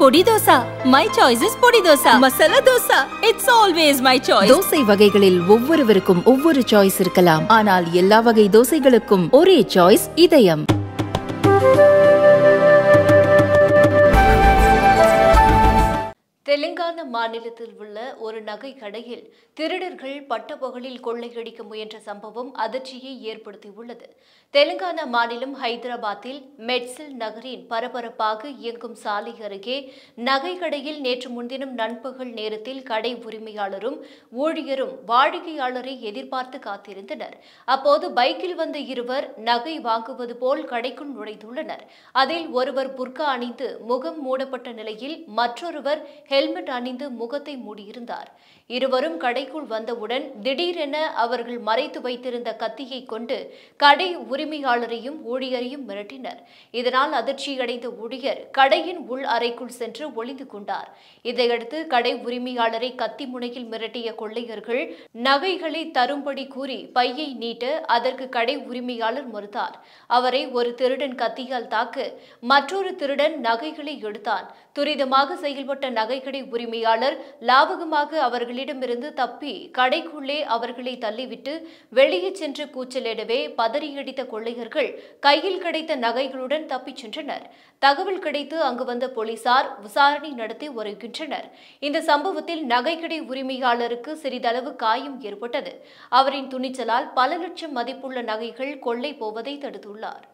பொடி dosa my choice is podi dosa masala dosa it's always my choice தோசை வகைகளில் ஒவ்வொருவருக்கும் ஒவ்வொரு சாய்ஸ் இருக்கலாம் ஆனால் எல்லா வகை தோசைகளுக்கும் ஒரே சாய்ஸ் இதயம் தெலுங்கானா மாநிலத்தில் உள்ள ஒரு நகை கடையில் திருடர்கள் பட்டப்பகலில் கொள்ளையடிக்க முயன்ற சம்பவம் அதிர்ச்சியை ஏற்படுத்தியுள்ளது தெலுங்கானா மாநிலம் ஹைதராபாத்தில் மெட்சில் நகரின் பரபரப்பாக இயங்கும் சாலை அருகே நகை கடையில் நேற்று முன்தினம் நண்பகல் நேரத்தில் கடை உரிமையாளரும் ஊழியரும் வாடிக்கையாளரை எதிர்பார்த்து காத்திருந்தனர் அப்போது பைக்கில் வந்த இருவர் நகை வாங்குவது போல் கடைக்குள் நுழைந்துள்ளனர் அதில் ஒருவர் புர்கா அணிந்து முகம் மூடப்பட்ட நிலையில் மற்றொருவர் ஹெல்மெட் ஹெல்மெட் அணிந்து முகத்தை மூடியிருந்தார் இருவரும் கடைக்குள் வந்தவுடன் திடீரென அவர்கள் மறைத்து வைத்திருந்த கத்தியை கொண்டு கடை உரிமையாளரையும் ஊழியரையும் மிரட்டினர் இதனால் அதிர்ச்சியடைந்த ஊழியர் கடையின் உள் அறைக்குள் சென்று ஒளிந்து கொண்டார் இதையடுத்து கடை உரிமையாளரை கத்தி முனையில் மிரட்டிய கொள்ளையர்கள் நகைகளை தரும்படி கூறி பையை நீட்ட அதற்கு கடை உரிமையாளர் மறுத்தார் அவரை ஒரு திருடன் கத்தியால் தாக்கு மற்றொரு திருடன் நகைகளை எடுத்தான் துரிதமாக செயல்பட்ட நகைகளை உரிமையாளர் லாவகமாக அவர்களிடமிருந்து தப்பி கடைக்குள்ளே அவர்களை தள்ளிவிட்டு வெளியே சென்று கூச்சலிடவே பதறியடித்த கொள்ளையர்கள் கையில் கிடைத்த நகைகளுடன் தப்பிச் சென்றனர் தகவல் கிடைத்து அங்கு வந்த போலீசார் விசாரணை நடத்தி வருகின்றனர் இந்த சம்பவத்தில் நகைக்கடை உரிமையாளருக்கு சிறிதளவு காயம் ஏற்பட்டது அவரின் துணிச்சலால் பல லட்சம் மதிப்புள்ள நகைகள் கொள்ளை போவதை தடுத்துள்ளார்